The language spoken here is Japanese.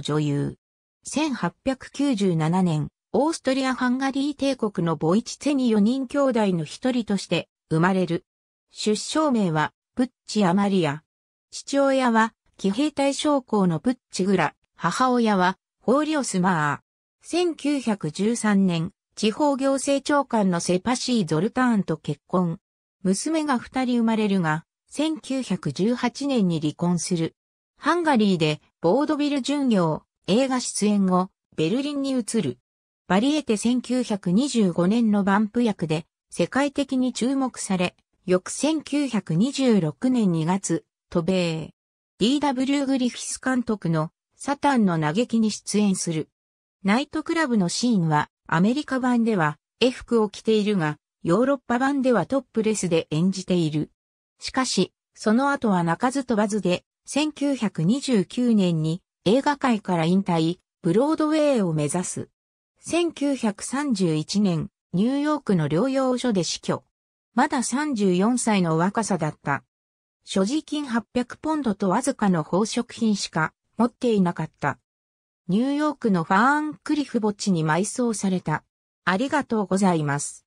女優。1897年、オーストリア・ハンガリー帝国のボイチツェに4人兄弟の一人として生まれる。出生名は、プッチ・アマリア。父親は、騎兵隊将校のプッチ・グラ。母親は、ホーリオス・マー。1913年、地方行政長官のセパシー・ゾルターンと結婚。娘が二人生まれるが、1918年に離婚する。ハンガリーでボードビル巡業、映画出演後、ベルリンに移る。バリエテ1925年のバンプ役で、世界的に注目され、翌1926年2月、渡米。D.W. グリフィス監督のサタンの嘆きに出演する。ナイトクラブのシーンはアメリカ版では絵服を着ているが、ヨーロッパ版ではトップレスで演じている。しかし、その後は泣かず飛ばずで1929年に映画界から引退、ブロードウェイを目指す。1931年、ニューヨークの療養所で死去。まだ34歳の若さだった。所持金800ポンドとわずかの宝飾品しか持っていなかった。ニューヨークのファーンクリフ墓地に埋葬された。ありがとうございます。